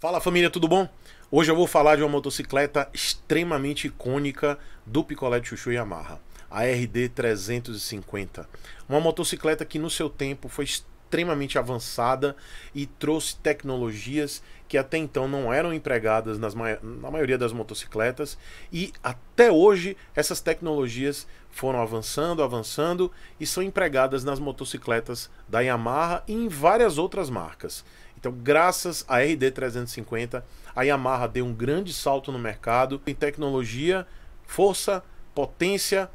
Fala família, tudo bom? Hoje eu vou falar de uma motocicleta extremamente icônica do picolé de Chuchu Yamaha, a RD 350. Uma motocicleta que no seu tempo foi extremamente avançada e trouxe tecnologias que até então não eram empregadas nas ma na maioria das motocicletas e até hoje essas tecnologias foram avançando, avançando e são empregadas nas motocicletas da Yamaha e em várias outras marcas. Então, graças à RD350, a Yamaha deu um grande salto no mercado em tecnologia, força, potência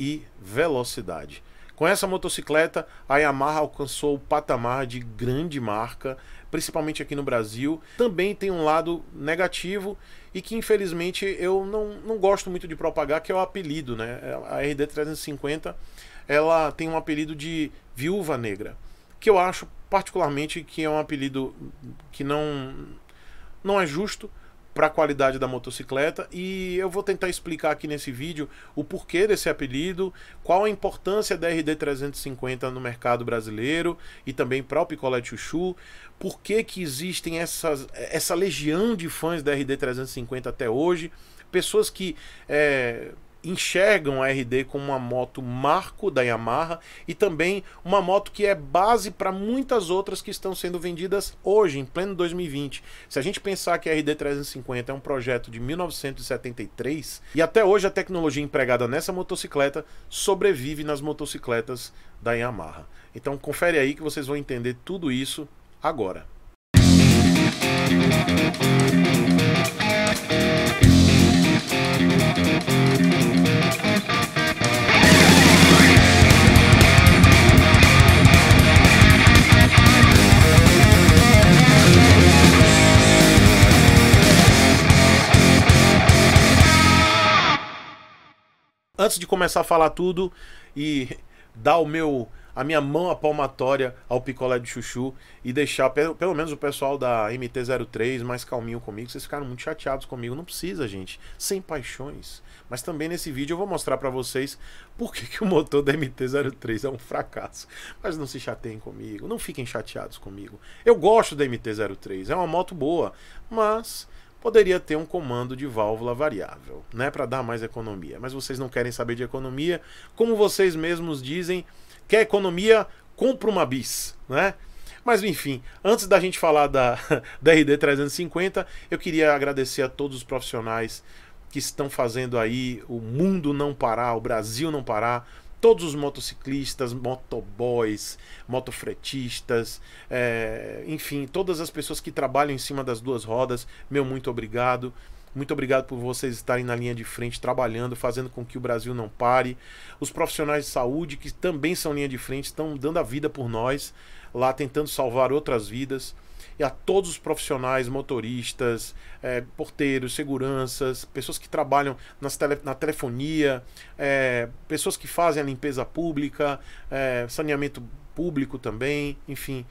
e velocidade. Com essa motocicleta, a Yamaha alcançou o patamar de grande marca, principalmente aqui no Brasil. Também tem um lado negativo e que infelizmente eu não, não gosto muito de propagar, que é o apelido, né? A RD350, ela tem um apelido de viúva negra, que eu acho particularmente que é um apelido que não não é justo para a qualidade da motocicleta e eu vou tentar explicar aqui nesse vídeo o porquê desse apelido, qual a importância da RD350 no mercado brasileiro e também para o Picolé de Chuchu, por que que existem essas, essa legião de fãs da RD350 até hoje, pessoas que é, enxergam a RD como uma moto marco da Yamaha e também uma moto que é base para muitas outras que estão sendo vendidas hoje, em pleno 2020. Se a gente pensar que a RD350 é um projeto de 1973 e até hoje a tecnologia empregada nessa motocicleta sobrevive nas motocicletas da Yamaha. Então confere aí que vocês vão entender tudo isso agora. Música antes de começar a falar tudo e dar o meu a minha mão a palmatória ao picolé de chuchu e deixar pelo, pelo menos o pessoal da MT03 mais calminho comigo. Vocês ficaram muito chateados comigo. Não precisa, gente. Sem paixões. Mas também nesse vídeo eu vou mostrar para vocês por que, que o motor da MT03 é um fracasso. Mas não se chateiem comigo. Não fiquem chateados comigo. Eu gosto da MT03. É uma moto boa. Mas poderia ter um comando de válvula variável, né, para dar mais economia. Mas vocês não querem saber de economia, como vocês mesmos dizem, quer economia, compra uma bis, né? Mas enfim, antes da gente falar da, da RD 350, eu queria agradecer a todos os profissionais que estão fazendo aí o mundo não parar, o Brasil não parar, todos os motociclistas, motoboys, motofretistas, é, enfim, todas as pessoas que trabalham em cima das duas rodas, meu muito obrigado. Muito obrigado por vocês estarem na linha de frente trabalhando, fazendo com que o Brasil não pare. Os profissionais de saúde, que também são linha de frente, estão dando a vida por nós, lá tentando salvar outras vidas e a todos os profissionais, motoristas, é, porteiros, seguranças, pessoas que trabalham nas tele, na telefonia, é, pessoas que fazem a limpeza pública, é, saneamento público também, enfim,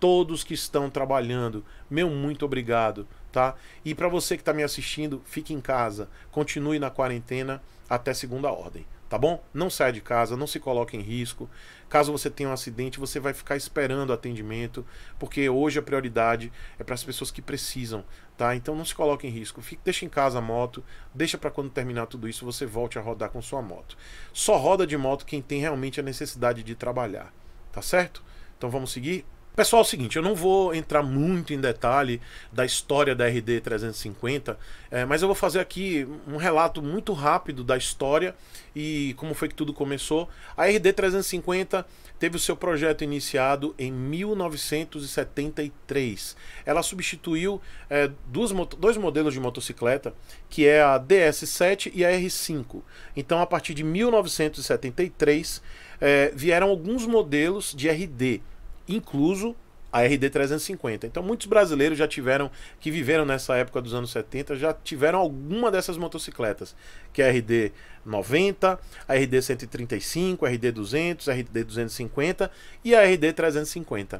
todos que estão trabalhando. Meu muito obrigado, tá? E para você que está me assistindo, fique em casa, continue na quarentena até segunda ordem tá bom? Não saia de casa, não se coloque em risco. Caso você tenha um acidente, você vai ficar esperando atendimento, porque hoje a prioridade é para as pessoas que precisam, tá? Então não se coloque em risco. Fique, deixa em casa a moto, deixa para quando terminar tudo isso você volte a rodar com sua moto. Só roda de moto quem tem realmente a necessidade de trabalhar, tá certo? Então vamos seguir? Pessoal, é o seguinte, eu não vou entrar muito em detalhe da história da RD350, é, mas eu vou fazer aqui um relato muito rápido da história e como foi que tudo começou. A RD350 teve o seu projeto iniciado em 1973. Ela substituiu é, duas, dois modelos de motocicleta, que é a DS7 e a R5. Então, a partir de 1973, é, vieram alguns modelos de RD incluso a RD350. Então, muitos brasileiros já tiveram, que viveram nessa época dos anos 70, já tiveram alguma dessas motocicletas, que é a RD90, a RD135, a RD200, a RD250 e a RD350.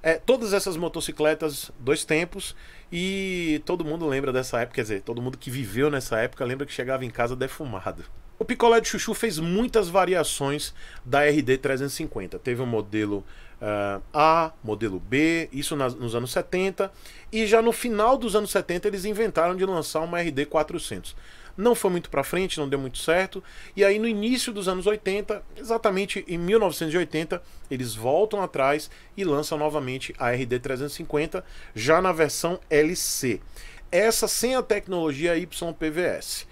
É, todas essas motocicletas, dois tempos, e todo mundo lembra dessa época, quer dizer, todo mundo que viveu nessa época lembra que chegava em casa defumado. O picolé de chuchu fez muitas variações da RD350. Teve um modelo uh, A, modelo B, isso nas, nos anos 70. E já no final dos anos 70 eles inventaram de lançar uma RD400. Não foi muito para frente, não deu muito certo. E aí no início dos anos 80, exatamente em 1980, eles voltam atrás e lançam novamente a RD350, já na versão LC. Essa sem a tecnologia YPVS.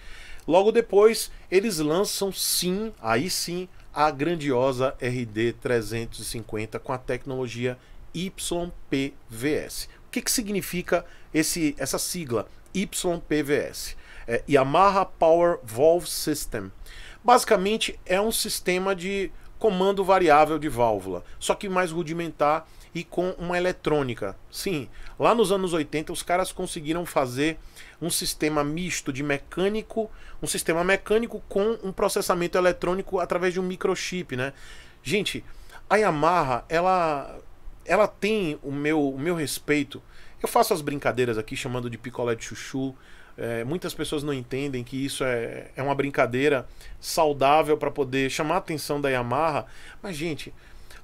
Logo depois, eles lançam sim, aí sim, a grandiosa RD350 com a tecnologia YPVS. O que, que significa esse, essa sigla YPVS? É, Yamaha Power Valve System. Basicamente é um sistema de comando variável de válvula, só que mais rudimentar e com uma eletrônica. Sim, lá nos anos 80 os caras conseguiram fazer um sistema misto de mecânico, um sistema mecânico com um processamento eletrônico através de um microchip, né? Gente, a Yamaha, ela ela tem o meu, o meu respeito. Eu faço as brincadeiras aqui chamando de picolé de chuchu. É, muitas pessoas não entendem que isso é, é uma brincadeira saudável para poder chamar a atenção da Yamaha. Mas, gente,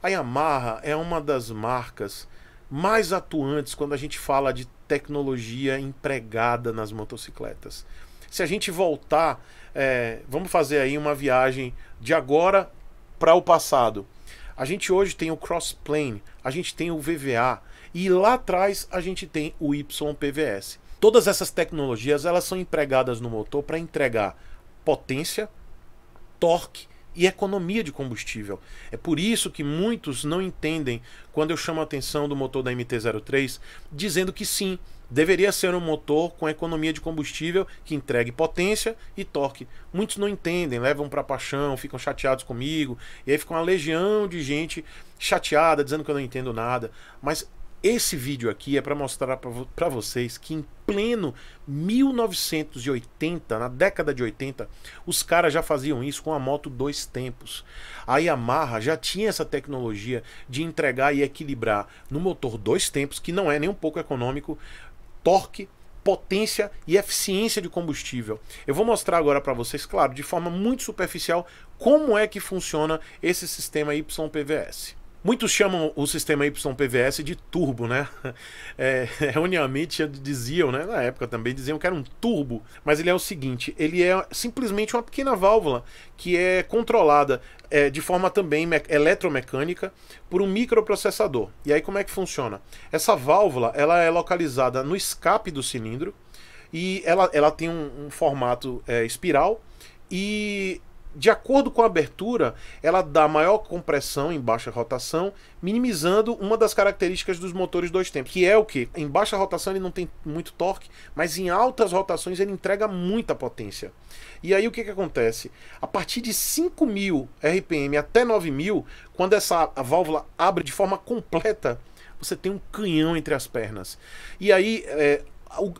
a Yamaha é uma das marcas mais atuantes quando a gente fala de tecnologia empregada nas motocicletas. Se a gente voltar, é, vamos fazer aí uma viagem de agora para o passado. A gente hoje tem o crossplane, a gente tem o VVA e lá atrás a gente tem o YPVS. Todas essas tecnologias elas são empregadas no motor para entregar potência, torque e economia de combustível. É por isso que muitos não entendem quando eu chamo a atenção do motor da MT-03, dizendo que sim, deveria ser um motor com economia de combustível que entregue potência e torque. Muitos não entendem, levam para paixão, ficam chateados comigo, e aí fica uma legião de gente chateada, dizendo que eu não entendo nada. Mas esse vídeo aqui é para mostrar para vocês que pleno 1980, na década de 80, os caras já faziam isso com a moto dois tempos. A Yamaha já tinha essa tecnologia de entregar e equilibrar no motor dois tempos, que não é nem um pouco econômico, torque potência e eficiência de combustível. Eu vou mostrar agora para vocês, claro, de forma muito superficial, como é que funciona esse sistema YPVS. Muitos chamam o sistema YPVS de turbo, né? É, diziam, né? Na época também diziam que era um turbo, mas ele é o seguinte: ele é simplesmente uma pequena válvula que é controlada é, de forma também eletromecânica por um microprocessador. E aí como é que funciona? Essa válvula ela é localizada no escape do cilindro e ela, ela tem um, um formato é, espiral e de acordo com a abertura, ela dá maior compressão em baixa rotação, minimizando uma das características dos motores dois tempos, que é o que? Em baixa rotação ele não tem muito torque, mas em altas rotações ele entrega muita potência. E aí o que, que acontece? A partir de 5.000 RPM até 9.000, quando essa válvula abre de forma completa, você tem um canhão entre as pernas. E aí é,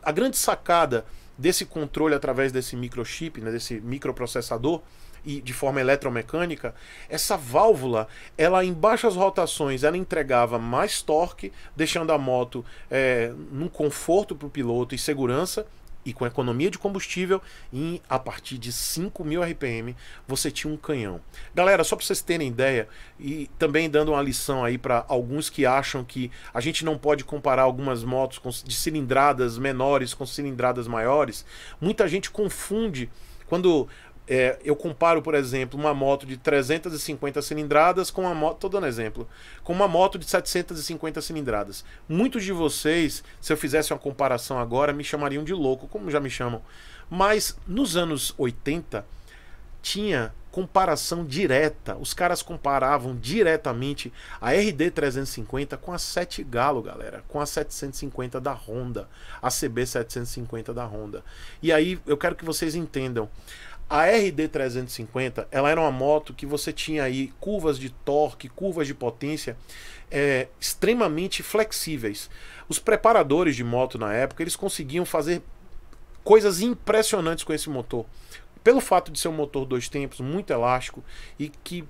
a grande sacada desse controle através desse microchip, né, desse microprocessador, e de forma eletromecânica, essa válvula, ela em baixas rotações, ela entregava mais torque, deixando a moto é, num conforto para o piloto e segurança, e com economia de combustível, e a partir de 5.000 RPM, você tinha um canhão. Galera, só para vocês terem ideia, e também dando uma lição aí para alguns que acham que a gente não pode comparar algumas motos com, de cilindradas menores com cilindradas maiores, muita gente confunde quando é, eu comparo, por exemplo, uma moto de 350 cilindradas com uma moto, Estou dando exemplo, com uma moto de 750 cilindradas. Muitos de vocês, se eu fizesse uma comparação agora, me chamariam de louco, como já me chamam. Mas nos anos 80 tinha comparação direta, os caras comparavam diretamente a RD 350 com a 7 Galo, galera, com a 750 da Honda, a CB 750 da Honda. E aí eu quero que vocês entendam a RD350, ela era uma moto que você tinha aí curvas de torque, curvas de potência é, extremamente flexíveis. Os preparadores de moto na época, eles conseguiam fazer coisas impressionantes com esse motor. Pelo fato de ser um motor dois tempos, muito elástico e que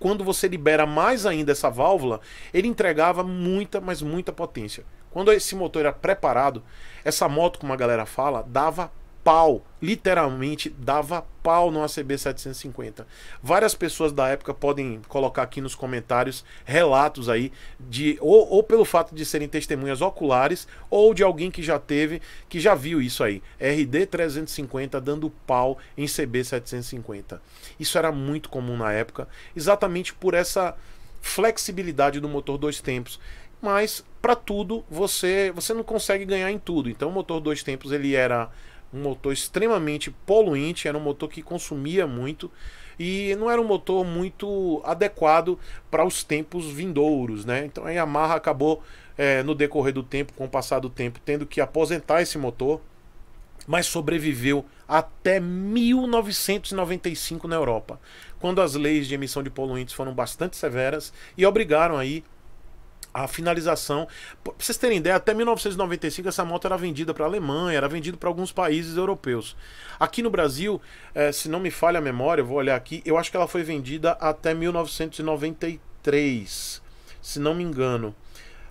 quando você libera mais ainda essa válvula, ele entregava muita, mas muita potência. Quando esse motor era preparado, essa moto, como a galera fala, dava pau, literalmente dava pau no ACB 750. Várias pessoas da época podem colocar aqui nos comentários relatos aí de ou, ou, pelo fato de serem testemunhas oculares ou de alguém que já teve, que já viu isso aí, RD 350 dando pau em CB 750. Isso era muito comum na época, exatamente por essa flexibilidade do motor dois tempos mas para tudo você você não consegue ganhar em tudo. Então o motor dois tempos ele era um motor extremamente poluente, era um motor que consumia muito e não era um motor muito adequado para os tempos vindouros, né? Então a Yamaha acabou é, no decorrer do tempo, com o passar do tempo, tendo que aposentar esse motor, mas sobreviveu até 1995 na Europa, quando as leis de emissão de poluentes foram bastante severas e obrigaram aí a finalização. Pra vocês terem ideia, até 1995 essa moto era vendida para a Alemanha, era vendida para alguns países europeus. Aqui no Brasil, é, se não me falha a memória, eu vou olhar aqui, eu acho que ela foi vendida até 1993, se não me engano.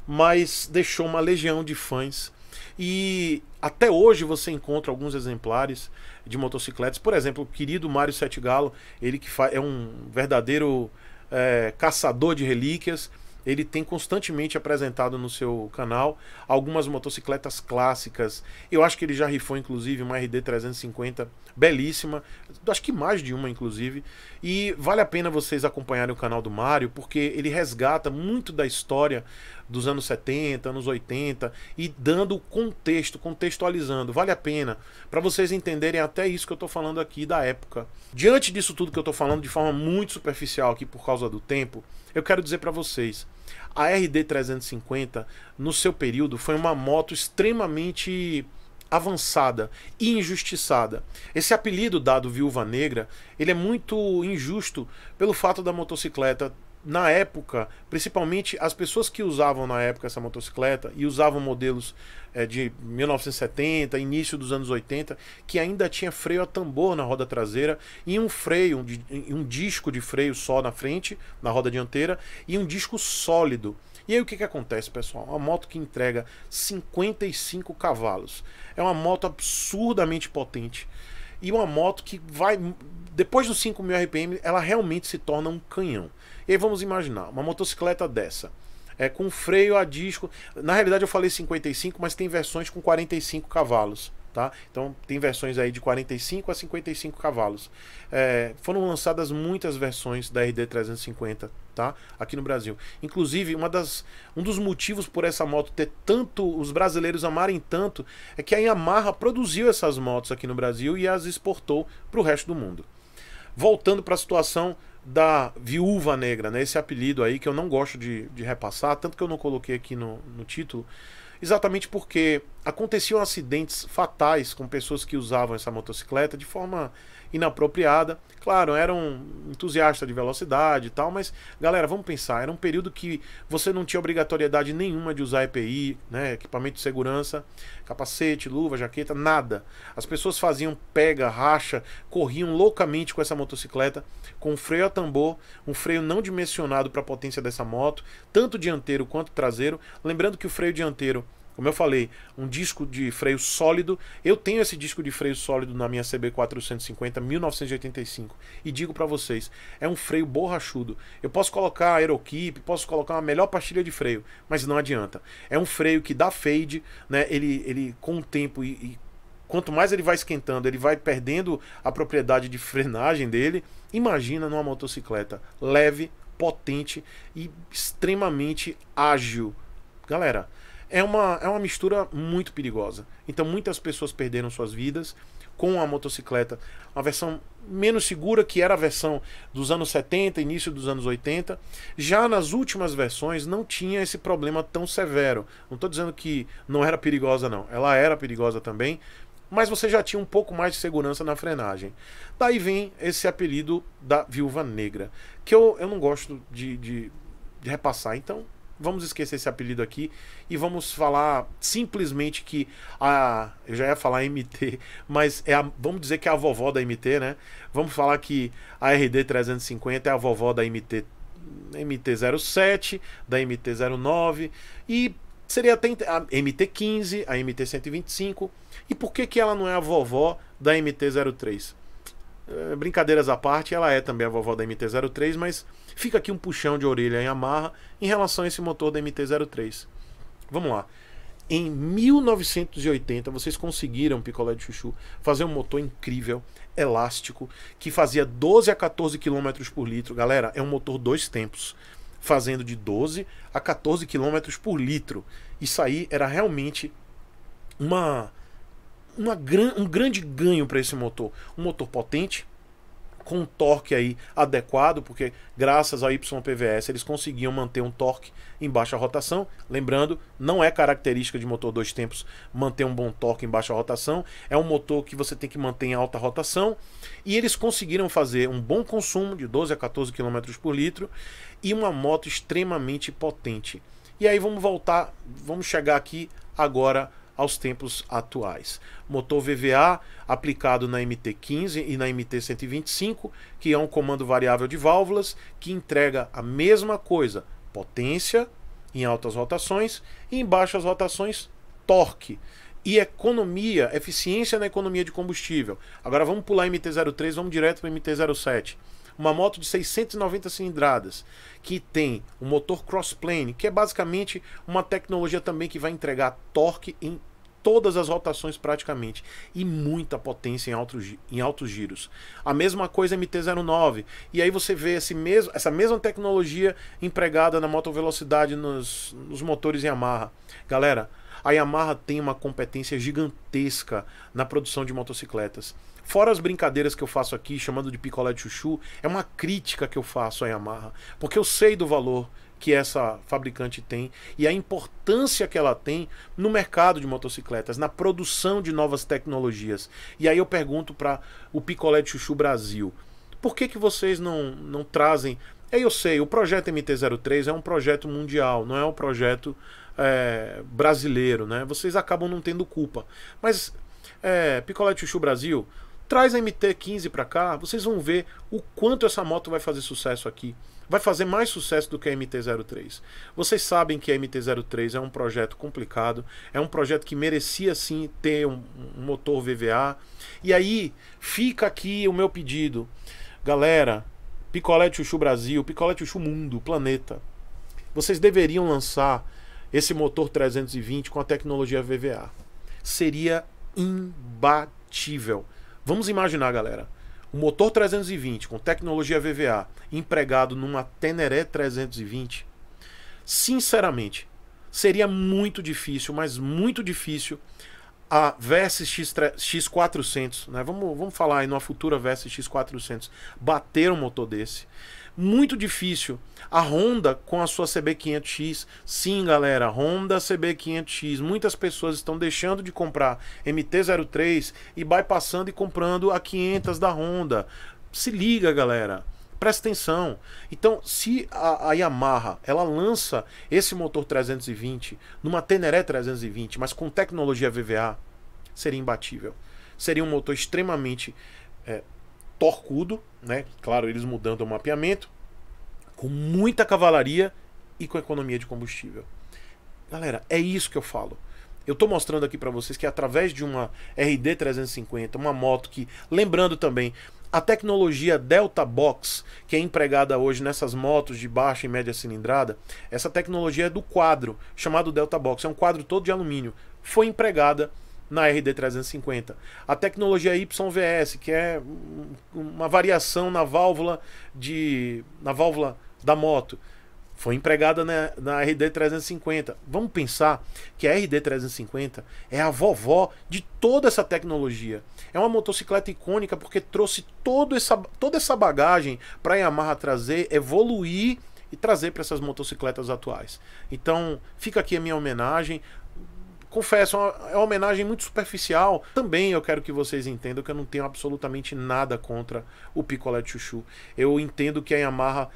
Mas deixou uma legião de fãs. E até hoje você encontra alguns exemplares de motocicletas. Por exemplo, o querido Mário Sete Galo, ele que é um verdadeiro é, caçador de relíquias ele tem constantemente apresentado no seu canal algumas motocicletas clássicas. Eu acho que ele já rifou, inclusive, uma RD 350 belíssima. Acho que mais de uma, inclusive. E vale a pena vocês acompanharem o canal do Mário, porque ele resgata muito da história dos anos 70, anos 80 e dando contexto, contextualizando. Vale a pena para vocês entenderem até isso que eu estou falando aqui da época. Diante disso tudo que eu estou falando de forma muito superficial aqui por causa do tempo, eu quero dizer para vocês a RD350, no seu período, foi uma moto extremamente avançada e injustiçada. Esse apelido dado Viúva Negra, ele é muito injusto pelo fato da motocicleta na época, principalmente as pessoas que usavam na época essa motocicleta e usavam modelos é, de 1970, início dos anos 80, que ainda tinha freio a tambor na roda traseira e um freio, um, um disco de freio só na frente, na roda dianteira, e um disco sólido. E aí o que, que acontece, pessoal? Uma moto que entrega 55 cavalos. É uma moto absurdamente potente. E uma moto que vai. Depois dos 5.000 RPM, ela realmente se torna um canhão. E vamos imaginar, uma motocicleta dessa, é com freio a disco. Na realidade eu falei 55, mas tem versões com 45 cavalos. Tá? Então tem versões aí de 45 a 55 cavalos. É, foram lançadas muitas versões da RD350, tá? Aqui no Brasil. Inclusive, uma das, um dos motivos por essa moto ter tanto os brasileiros amarem tanto é que a Yamaha produziu essas motos aqui no Brasil e as exportou para o resto do mundo. Voltando para a situação da viúva negra, né? Esse apelido aí que eu não gosto de, de repassar, tanto que eu não coloquei aqui no, no título, exatamente porque aconteciam acidentes fatais com pessoas que usavam essa motocicleta de forma inapropriada. Claro, eram entusiastas de velocidade e tal, mas galera, vamos pensar, era um período que você não tinha obrigatoriedade nenhuma de usar EPI, né, equipamento de segurança, capacete, luva, jaqueta, nada. As pessoas faziam pega, racha, corriam loucamente com essa motocicleta, com freio a tambor, um freio não dimensionado para a potência dessa moto, tanto dianteiro quanto traseiro. Lembrando que o freio dianteiro como eu falei, um disco de freio sólido. Eu tenho esse disco de freio sólido na minha CB450 1985 e digo para vocês, é um freio borrachudo. Eu posso colocar aeroquip, posso colocar uma melhor pastilha de freio, mas não adianta. É um freio que dá fade, né? Ele ele com o tempo e, e quanto mais ele vai esquentando, ele vai perdendo a propriedade de frenagem dele. Imagina numa motocicleta leve, potente e extremamente ágil. Galera, é uma, é uma mistura muito perigosa. Então muitas pessoas perderam suas vidas com a motocicleta. Uma versão menos segura que era a versão dos anos 70, início dos anos 80. Já nas últimas versões não tinha esse problema tão severo. Não estou dizendo que não era perigosa, não. Ela era perigosa também, mas você já tinha um pouco mais de segurança na frenagem. Daí vem esse apelido da viúva negra, que eu, eu não gosto de, de, de repassar, então vamos esquecer esse apelido aqui e vamos falar simplesmente que a. Eu já ia falar MT, mas é a, vamos dizer que é a vovó da MT, né? Vamos falar que a RD350 é a vovó da MT. MT-07, da MT-09 e seria até a MT-15, a MT-125. E por que, que ela não é a vovó da MT-03? Eh, brincadeiras à parte, ela é também a vovó da MT-03, mas fica aqui um puxão de orelha em amarra em relação a esse motor da MT-03. Vamos lá. Em 1980, vocês conseguiram, Picolé de Chuchu, fazer um motor incrível, elástico, que fazia 12 a 14 km por litro. Galera, é um motor dois tempos, fazendo de 12 a 14 km por litro. Isso aí era realmente uma uma gran, um grande ganho para esse motor. Um motor potente, com um torque aí adequado, porque graças ao YPVS eles conseguiam manter um torque em baixa rotação. Lembrando, não é característica de motor dois tempos manter um bom torque em baixa rotação, é um motor que você tem que manter em alta rotação. E eles conseguiram fazer um bom consumo de 12 a 14 km por litro e uma moto extremamente potente. E aí vamos voltar, vamos chegar aqui agora aos tempos atuais. Motor VVA aplicado na MT-15 e na MT-125, que é um comando variável de válvulas que entrega a mesma coisa, potência em altas rotações e em baixas rotações, torque e economia, eficiência na economia de combustível. Agora vamos pular MT-03, vamos direto para MT-07 uma moto de 690 cilindradas que tem o um motor crossplane, que é basicamente uma tecnologia também que vai entregar torque em todas as rotações praticamente e muita potência em altos, em altos giros. A mesma coisa MT-09. E aí você vê esse mesmo, essa mesma tecnologia empregada na moto velocidade nos, nos motores Yamaha. Galera, a Yamaha tem uma competência gigantesca na produção de motocicletas. Fora as brincadeiras que eu faço aqui, chamando de picolé de chuchu, é uma crítica que eu faço à Yamaha, porque eu sei do valor que essa fabricante tem e a importância que ela tem no mercado de motocicletas, na produção de novas tecnologias. E aí eu pergunto para o Picolé de Chuchu Brasil, por que, que vocês não, não trazem... É, eu sei, o projeto MT-03 é um projeto mundial, não é um projeto é, brasileiro, né? Vocês acabam não tendo culpa. Mas é, Picolé de Chuchu Brasil, Traz a MT-15 para cá, vocês vão ver o quanto essa moto vai fazer sucesso aqui. Vai fazer mais sucesso do que a MT-03. Vocês sabem que a MT-03 é um projeto complicado, é um projeto que merecia sim ter um, um motor VVA. E aí fica aqui o meu pedido. Galera, Picolé Chuchu Brasil, Picolé Chuchu Mundo, Planeta. Vocês deveriam lançar esse motor 320 com a tecnologia VVA. Seria imbatível. Vamos imaginar, galera, o motor 320 com tecnologia VVA empregado numa Teneré 320. Sinceramente, seria muito difícil, mas muito difícil a Versys X, 400 né? Vamos, vamos falar aí numa futura Versys X400, bater um motor desse muito difícil. A Honda com a sua CB500X, sim, galera, Honda CB500X. Muitas pessoas estão deixando de comprar MT-03 e bypassando e comprando a 500 da Honda. Se liga, galera. Presta atenção. Então, se a, a, Yamaha ela lança esse motor 320 numa Teneré 320, mas com tecnologia VVA, seria imbatível. Seria um motor extremamente é, torcudo, né? Claro, eles mudando o mapeamento, com muita cavalaria e com economia de combustível. Galera, é isso que eu falo. Eu estou mostrando aqui para vocês que é através de uma RD 350, uma moto que, lembrando também, a tecnologia Delta Box, que é empregada hoje nessas motos de baixa e média cilindrada, essa tecnologia é do quadro chamado Delta Box, é um quadro todo de alumínio, foi empregada na RD350. A tecnologia YVS, que é uma variação na válvula de na válvula da moto, foi empregada na, na RD350. Vamos pensar que a RD350 é a vovó de toda essa tecnologia. É uma motocicleta icônica porque trouxe todo essa, toda essa bagagem para a Yamaha trazer, evoluir e trazer para essas motocicletas atuais. Então, fica aqui a minha homenagem confesso, é, é uma homenagem muito superficial. Também eu quero que vocês entendam que eu não tenho absolutamente nada contra o picolé de chuchu. Eu entendo que a Yamaha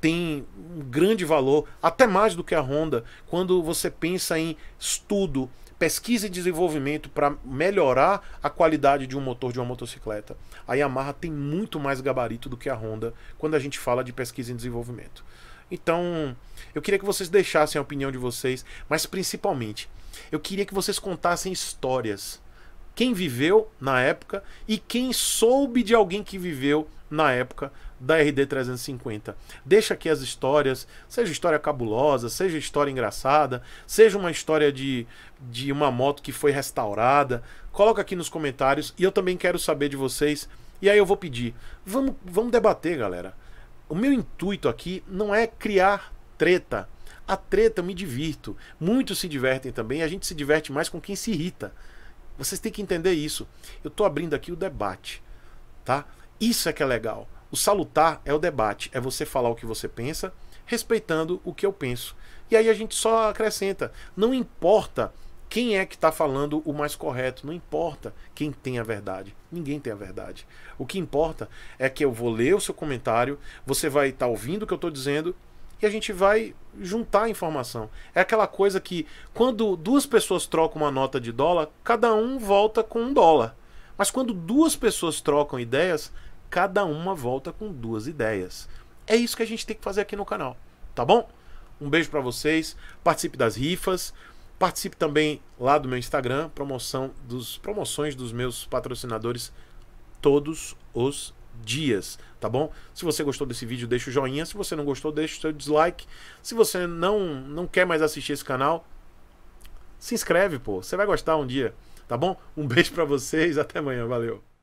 tem um grande valor, até mais do que a Honda, quando você pensa em estudo, pesquisa e desenvolvimento para melhorar a qualidade de um motor de uma motocicleta. A Yamaha tem muito mais gabarito do que a Honda quando a gente fala de pesquisa e desenvolvimento. Então, eu queria que vocês deixassem a opinião de vocês, mas principalmente, eu queria que vocês contassem histórias. Quem viveu na época e quem soube de alguém que viveu na época da RD350. Deixa aqui as histórias, seja história cabulosa, seja história engraçada, seja uma história de, de uma moto que foi restaurada. Coloca aqui nos comentários e eu também quero saber de vocês. E aí eu vou pedir, vamos, vamos debater, galera o meu intuito aqui não é criar treta. A treta eu me divirto. Muitos se divertem também, a gente se diverte mais com quem se irrita. Vocês têm que entender isso. Eu estou abrindo aqui o debate, tá? Isso é que é legal. O salutar é o debate, é você falar o que você pensa, respeitando o que eu penso. E aí a gente só acrescenta, não importa quem é que está falando o mais correto. Não importa quem tem a verdade. Ninguém tem a verdade. O que importa é que eu vou ler o seu comentário, você vai estar tá ouvindo o que eu estou dizendo e a gente vai juntar a informação. É aquela coisa que quando duas pessoas trocam uma nota de dólar, cada um volta com um dólar. Mas quando duas pessoas trocam ideias, cada uma volta com duas ideias. É isso que a gente tem que fazer aqui no canal, tá bom? Um beijo para vocês, participe das rifas. Participe também lá do meu Instagram, promoção dos promoções dos meus patrocinadores todos os dias, tá bom? Se você gostou desse vídeo, deixa o joinha. Se você não gostou, deixa o seu dislike. Se você não não quer mais assistir esse canal, se inscreve, pô. Você vai gostar um dia, tá bom? Um beijo para vocês, até amanhã, valeu.